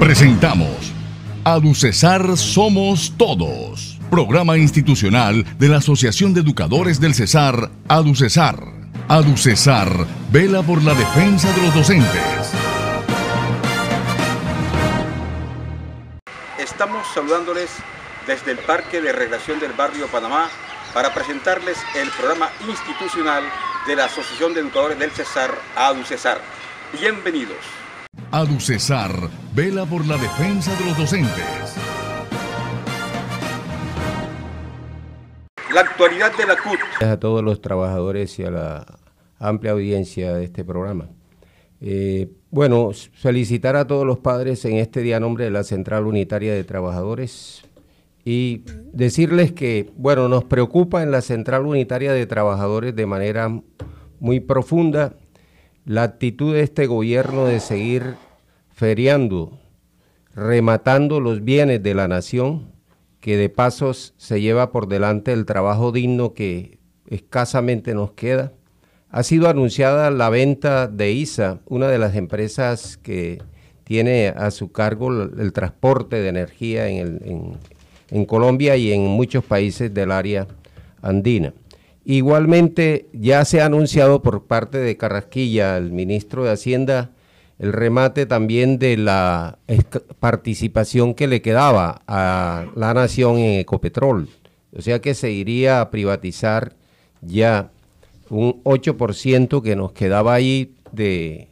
Presentamos Aducesar Somos Todos, programa institucional de la Asociación de Educadores del Cesar, Aducesar. Aducesar vela por la defensa de los docentes. Estamos saludándoles desde el Parque de Recreación del Barrio Panamá para presentarles el programa institucional de la Asociación de Educadores del Cesar, Aducesar. Bienvenidos. Cesar, vela por la defensa de los docentes. La actualidad de la CUT. Gracias a todos los trabajadores y a la amplia audiencia de este programa. Eh, bueno, felicitar a todos los padres en este día a nombre de la Central Unitaria de Trabajadores y decirles que, bueno, nos preocupa en la Central Unitaria de Trabajadores de manera muy profunda la actitud de este gobierno de seguir feriando, rematando los bienes de la nación, que de pasos se lleva por delante el trabajo digno que escasamente nos queda. Ha sido anunciada la venta de ISA, una de las empresas que tiene a su cargo el transporte de energía en, en Colombia y en muchos países del área andina. Igualmente, ya se ha anunciado por parte de Carrasquilla, el ministro de Hacienda, el remate también de la participación que le quedaba a la nación en Ecopetrol. O sea que se iría a privatizar ya un 8% que nos quedaba ahí de,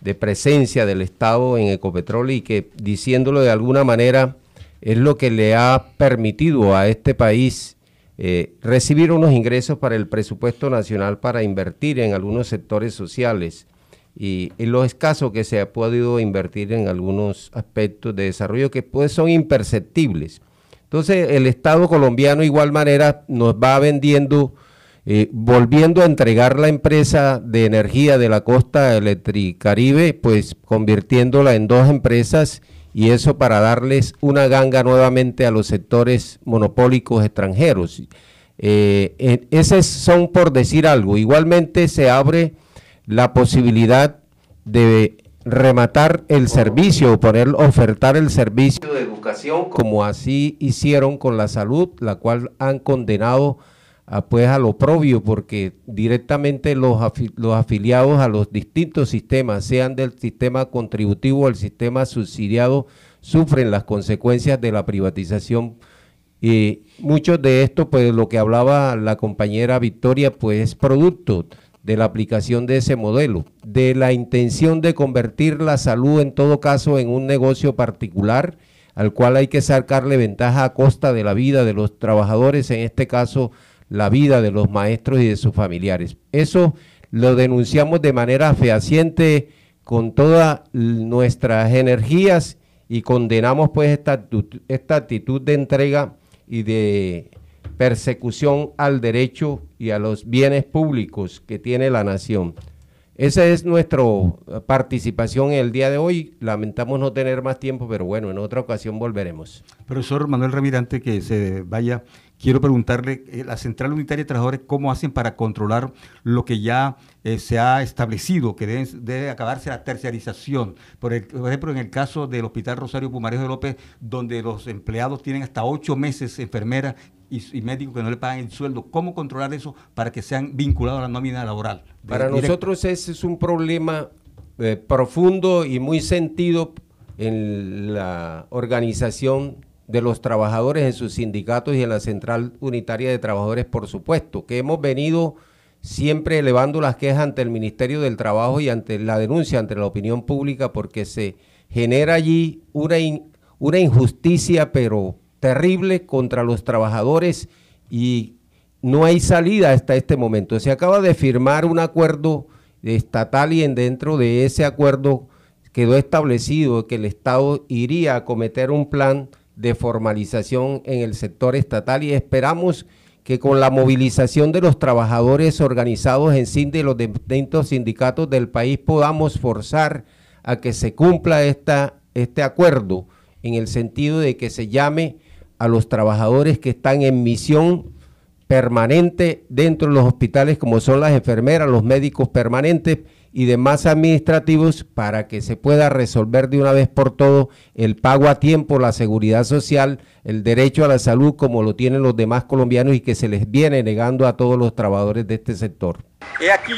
de presencia del Estado en Ecopetrol y que, diciéndolo de alguna manera, es lo que le ha permitido a este país eh, recibir unos ingresos para el presupuesto nacional para invertir en algunos sectores sociales y, en lo escaso que se ha podido invertir en algunos aspectos de desarrollo que pues son imperceptibles. Entonces el Estado colombiano igual manera nos va vendiendo, eh, volviendo a entregar la empresa de energía de la costa Electricaribe, pues convirtiéndola en dos empresas y eso para darles una ganga nuevamente a los sectores monopólicos extranjeros. Eh, son por decir algo. Igualmente se abre la posibilidad de rematar el servicio, poner, ofertar el servicio de educación, como así hicieron con la salud, la cual han condenado pues, a, lo propio, porque directamente los, los afiliados a los distintos sistemas, sean del sistema contributivo o el sistema subsidiado, sufren las consecuencias de la privatización. Y muchos de esto, pues lo que hablaba la compañera Victoria, pues es producto de la aplicación de ese modelo, de la intención de convertir la salud en todo caso en un negocio particular al cual hay que sacarle ventaja a costa de la vida de los trabajadores, en este caso la vida de los maestros y de sus familiares. Eso lo denunciamos de manera fehaciente con todas nuestras energías y condenamos pues esta actitud, esta actitud de entrega y de persecución al derecho y a los bienes públicos que tiene la nación. Esa es nuestra eh, participación el día de hoy. Lamentamos no tener más tiempo, pero bueno, en otra ocasión volveremos. Profesor Manuel Remirante, que se vaya, quiero preguntarle, eh, la Central Unitaria de Trabajadores, ¿cómo hacen para controlar lo que ya eh, se ha establecido, que debe, acabarse la terciarización? Por, ejemplo, en el caso del Hospital Rosario Pumarejo de López, donde los empleados tienen hasta ocho meses enfermera y, médicos que no le pagan el sueldo. ¿Cómo controlar eso para que sean vinculados a la nómina laboral? para nosotros ese es un problema eh, profundo y muy sentido en la organización de los trabajadores en sus sindicatos y en la Central Unitaria de Trabajadores, por supuesto, que hemos venido siempre elevando las quejas ante el Ministerio del Trabajo y ante la denuncia ante la opinión pública porque se genera allí una, una injusticia, pero terrible contra los trabajadores y no hay salida hasta este momento. Se acaba de firmar un acuerdo estatal y dentro de ese acuerdo quedó establecido que el Estado iría a cometer un plan de formalización en el sector estatal y esperamos que con la movilización de los trabajadores organizados en sí de los distintos sindicatos del país podamos forzar a que se cumpla esta, este acuerdo en el sentido de que se llame a los trabajadores que están en misión permanente dentro de los hospitales, como son las enfermeras, los médicos permanentes y demás administrativos, para que se pueda resolver de una vez por todo el pago a tiempo, la seguridad social, el derecho a la salud, como lo tienen los demás colombianos y que se les viene negando a todos los trabajadores de este sector. He aquí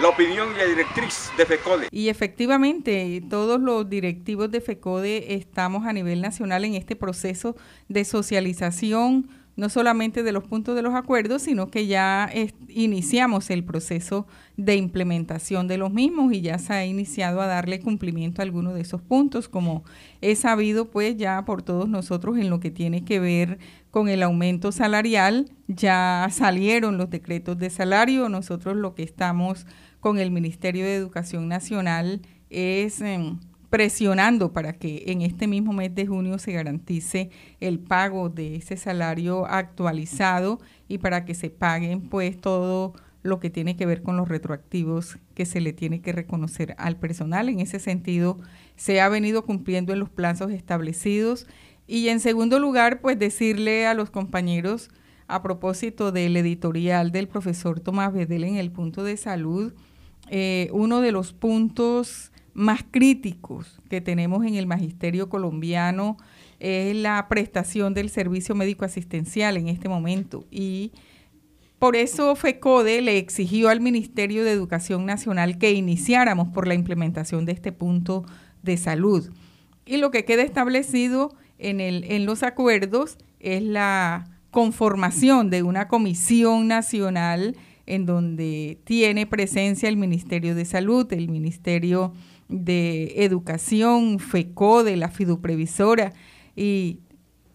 la opinión de la directriz de FECODE. Y efectivamente, todos los directivos de FECODE estamos a nivel nacional en este proceso de socialización no solamente de los puntos de los acuerdos, sino que ya iniciamos el proceso de implementación de los mismos y ya se ha iniciado a darle cumplimiento a algunos de esos puntos, como he sabido pues ya por todos nosotros en lo que tiene que ver con el aumento salarial, ya salieron los decretos de salario, nosotros lo que estamos con el Ministerio de Educación Nacional es... Em, presionando para que en este mismo mes de junio se garantice el pago de ese salario actualizado y para que se paguen pues todo lo que tiene que ver con los retroactivos que se le tiene que reconocer al personal. En ese sentido, se ha venido cumpliendo en los plazos establecidos. Y en segundo lugar, pues decirle a los compañeros a propósito del editorial del profesor Tomás Bedel en el punto de salud, eh, uno de los puntos más críticos que tenemos en el magisterio colombiano es la prestación del servicio médico asistencial en este momento y por eso FECODE le exigió al Ministerio de Educación Nacional que iniciáramos por la implementación de este punto de salud. Y lo que queda establecido en, el, en los acuerdos es la conformación de una comisión nacional en donde tiene presencia el Ministerio de Salud, el Ministerio de Educación, FECO, de la Fiduprevisora y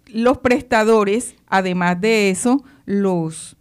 los prestadores, además de eso, los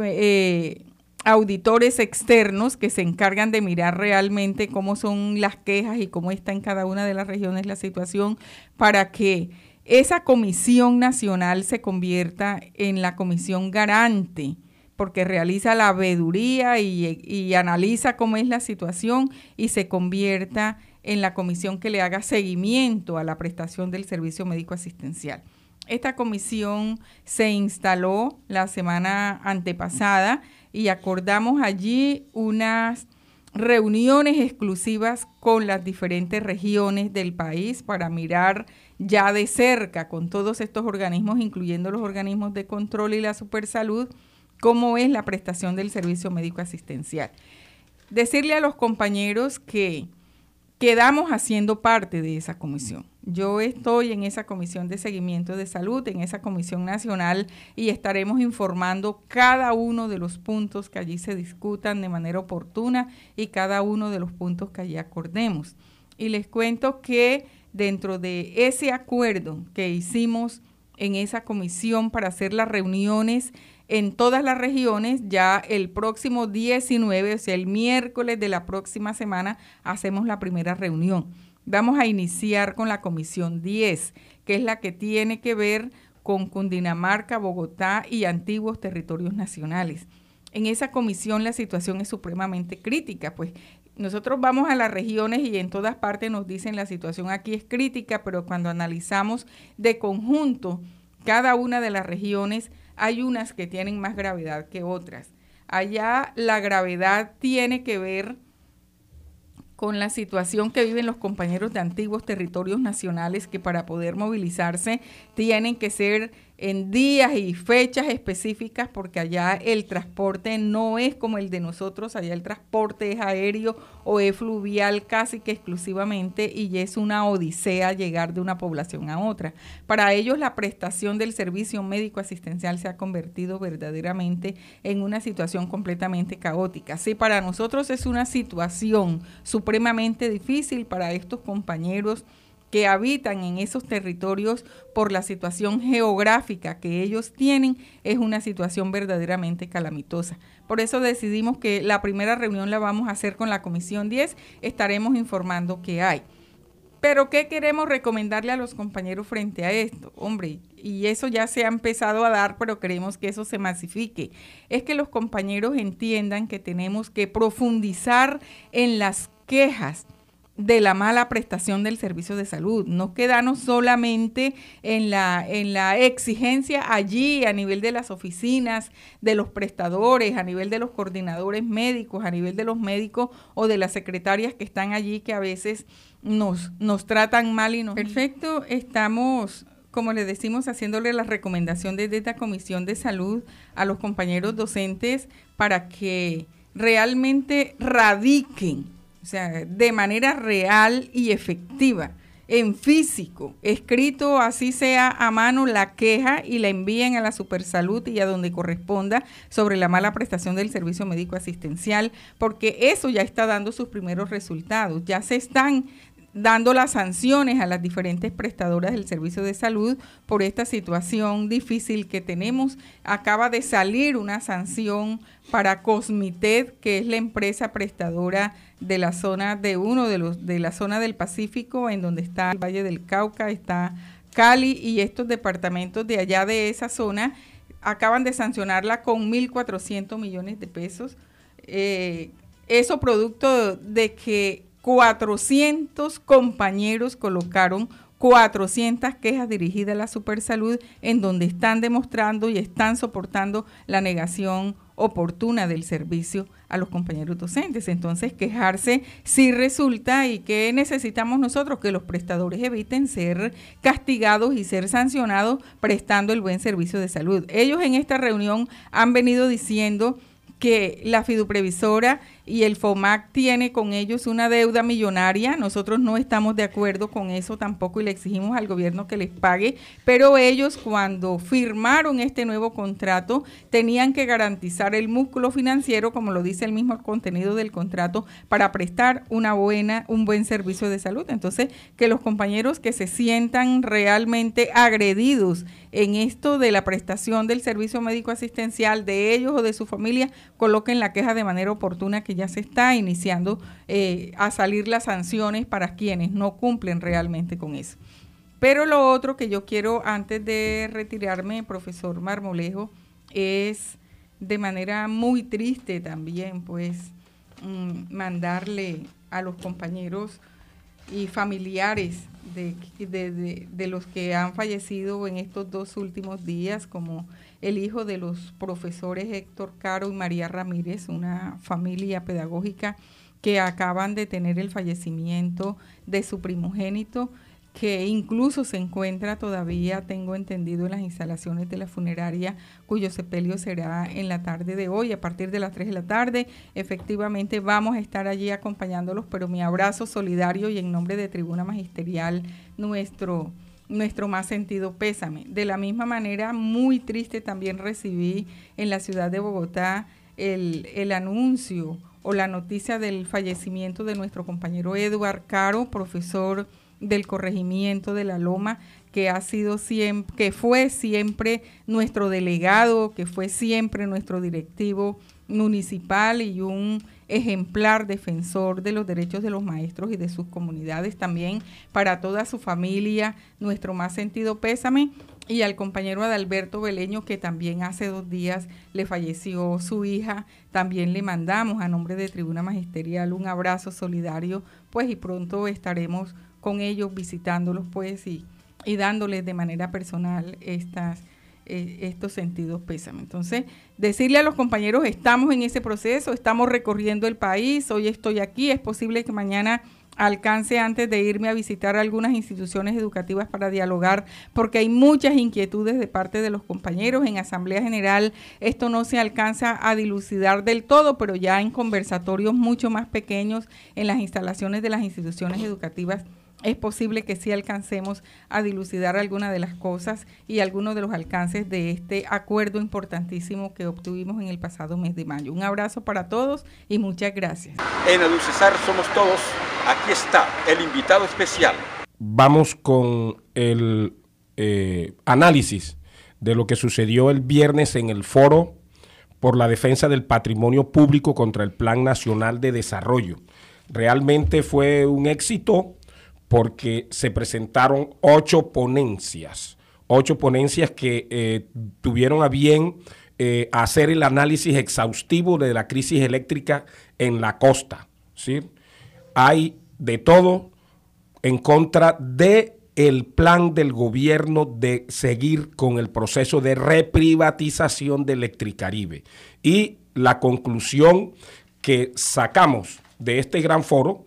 eh, auditores externos que se encargan de mirar realmente cómo son las quejas y cómo está en cada una de las regiones la situación para que esa comisión nacional se convierta en la comisión garante porque realiza la veeduría y, analiza cómo es la situación y se convierta en la comisión que le haga seguimiento a la prestación del servicio médico asistencial. Esta comisión se instaló la semana antepasada y acordamos allí unas reuniones exclusivas con las diferentes regiones del país para mirar ya de cerca con todos estos organismos, incluyendo los organismos de control y la supersalud, cómo es la prestación del servicio médico asistencial. Decirle a los compañeros que quedamos haciendo parte de esa comisión. Yo estoy en esa comisión de seguimiento de salud, en esa comisión nacional y estaremos informando cada uno de los puntos que allí se discutan de manera oportuna y cada uno de los puntos que allí acordemos. Y les cuento que dentro de ese acuerdo que hicimos en esa comisión para hacer las reuniones en todas las regiones. Ya el próximo 19, o sea, el miércoles de la próxima semana, hacemos la primera reunión. Vamos a iniciar con la Comisión 10, que es la que tiene que ver con Cundinamarca, Bogotá y antiguos territorios nacionales. En esa comisión la situación es supremamente crítica, pues nosotros vamos a las regiones y en todas partes nos dicen la situación aquí es crítica, pero cuando analizamos de conjunto cada una de las regiones, hay unas que tienen más gravedad que otras. Allá la gravedad tiene que ver con la situación que viven los compañeros de antiguos territorios nacionales que para poder movilizarse tienen que ser en días y fechas específicas, porque allá el transporte no es como el de nosotros, allá el transporte es aéreo o es fluvial casi que exclusivamente y es una odisea llegar de una población a otra. Para ellos la prestación del servicio médico asistencial se ha convertido verdaderamente en una situación completamente caótica. Sí, para nosotros es una situación supremamente difícil para estos compañeros que habitan en esos territorios por la situación geográfica que ellos tienen es una situación verdaderamente calamitosa. Por eso decidimos que la primera reunión la vamos a hacer con la Comisión 10, estaremos informando qué hay. Pero ¿qué queremos recomendarle a los compañeros frente a esto? Hombre, y eso ya se ha empezado a dar, pero queremos que eso se masifique. Es que los compañeros entiendan que tenemos que profundizar en las quejas de la mala prestación del servicio de salud, no quedarnos solamente en la, en la exigencia allí a nivel de las oficinas, de los prestadores, a nivel de los coordinadores médicos, a nivel de los médicos o de las secretarias que están allí que a veces nos, nos tratan mal y nos... Perfecto, estamos como les decimos, haciéndole la recomendación desde esta Comisión de Salud a los compañeros docentes para que realmente radiquen o sea, de manera real y efectiva, en físico, escrito así sea a mano la queja y la envíen a la Supersalud y a donde corresponda sobre la mala prestación del servicio médico asistencial, porque eso ya está dando sus primeros resultados, ya se están dando las sanciones a las diferentes prestadoras del servicio de salud por esta situación difícil que tenemos. Acaba de salir una sanción para Cosmited, que es la empresa prestadora de la zona de uno de los de la zona del Pacífico en donde está el Valle del Cauca, está Cali y estos departamentos de allá de esa zona acaban de sancionarla con 1.400 millones de pesos. Eh, eso producto de que 400 compañeros colocaron 400 quejas dirigidas a la Supersalud en donde están demostrando y están soportando la negación oportuna del servicio a los compañeros docentes. Entonces, quejarse sí resulta y que necesitamos nosotros que los prestadores eviten ser castigados y ser sancionados prestando el buen servicio de salud. Ellos en esta reunión han venido diciendo que la fiduprevisora y el FOMAC tiene con ellos una deuda millonaria. Nosotros no estamos de acuerdo con eso tampoco y le exigimos al gobierno que les pague, pero ellos cuando firmaron este nuevo contrato tenían que garantizar el músculo financiero, como lo dice el mismo contenido del contrato, para prestar una buena, un buen servicio de salud. Entonces, que los compañeros que se sientan realmente agredidos en esto de la prestación del servicio médico asistencial de ellos o de su familia, coloquen la queja de manera oportuna que ya se está iniciando eh, a salir las sanciones para quienes no cumplen realmente con eso. Pero lo otro que yo quiero, antes de retirarme, profesor Marmolejo, es de manera muy triste también, pues, mm, mandarle a los compañeros y familiares de, de, los que han fallecido en estos dos últimos días, como el hijo de los profesores Héctor Caro y María Ramírez, una familia pedagógica que acaban de tener el fallecimiento de su primogénito que incluso se encuentra todavía, tengo entendido, en las instalaciones de la funeraria, cuyo sepelio será en la tarde de hoy, a partir de las 3 de la tarde. Efectivamente, vamos a estar allí acompañándolos, pero mi abrazo solidario y en nombre de Tribuna Magisterial, nuestro nuestro más sentido pésame. De la misma manera, muy triste también recibí en la ciudad de Bogotá el, el anuncio o la noticia del fallecimiento de nuestro compañero Eduard Caro, profesor del corregimiento de la Loma, que ha sido siempre, que fue siempre nuestro delegado, que fue siempre nuestro directivo municipal y un ejemplar defensor de los derechos de los maestros y de sus comunidades. También para toda su familia, nuestro más sentido pésame. Y al compañero Adalberto Beleño, que también hace dos días le falleció su hija, también le mandamos a nombre de Tribuna Magisterial un abrazo solidario, pues y pronto estaremos con ellos, visitándolos pues y, y dándoles de manera personal estas, eh, estos sentidos pésame. Entonces, decirle a los compañeros, estamos en ese proceso, estamos recorriendo el país, hoy estoy aquí, es posible que mañana alcance antes de irme a visitar algunas instituciones educativas para dialogar, porque hay muchas inquietudes de parte de los compañeros. En Asamblea General esto no se alcanza a dilucidar del todo, pero ya en conversatorios mucho más pequeños en las instalaciones de las instituciones educativas es posible que sí alcancemos a dilucidar algunas de las cosas y algunos de los alcances de este acuerdo importantísimo que obtuvimos en el pasado mes de mayo. Un abrazo para todos y muchas gracias. En Aducesar somos todos. Aquí está el invitado especial. Vamos con el eh, análisis de lo que sucedió el viernes en el foro por la defensa del patrimonio público contra el Plan Nacional de Desarrollo. Realmente fue un éxito porque se presentaron ocho ponencias, ocho ponencias que eh, tuvieron a bien eh, hacer el análisis exhaustivo de la crisis eléctrica en la costa. ¿sí? Hay de todo en contra de el plan del gobierno de seguir con el proceso de reprivatización de Electricaribe. Y la conclusión que sacamos de este gran foro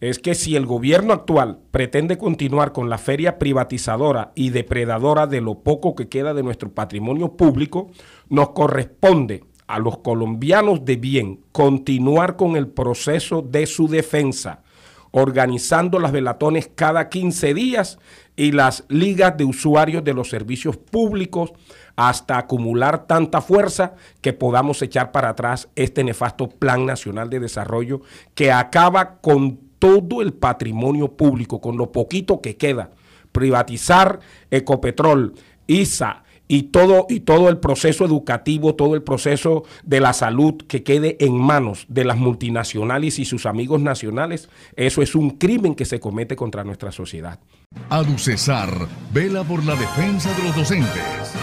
es que si el gobierno actual pretende continuar con la feria privatizadora y depredadora de lo poco que queda de nuestro patrimonio público, nos corresponde a los colombianos de bien continuar con el proceso de su defensa, organizando las velatones cada 15 días y las ligas de usuarios de los servicios públicos hasta acumular tanta fuerza que podamos echar para atrás este nefasto Plan Nacional de Desarrollo que acaba con todo el patrimonio público, con lo poquito que queda, privatizar Ecopetrol, ISA y todo, y todo el proceso educativo, todo el proceso de la salud que quede en manos de las multinacionales y sus amigos nacionales, eso es un crimen que se comete contra nuestra sociedad. Aducesar vela por la defensa de los docentes.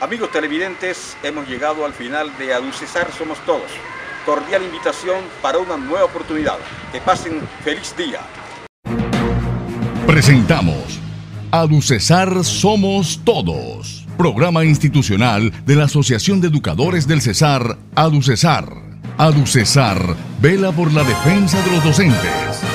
Amigos televidentes, hemos llegado al final de Aducesar Somos Todos cordial invitación para una nueva oportunidad. Que pasen feliz día. Presentamos Aducesar Somos Todos, programa institucional de la Asociación de Educadores del Cesar, Aducesar. Aducesar vela por la defensa de los docentes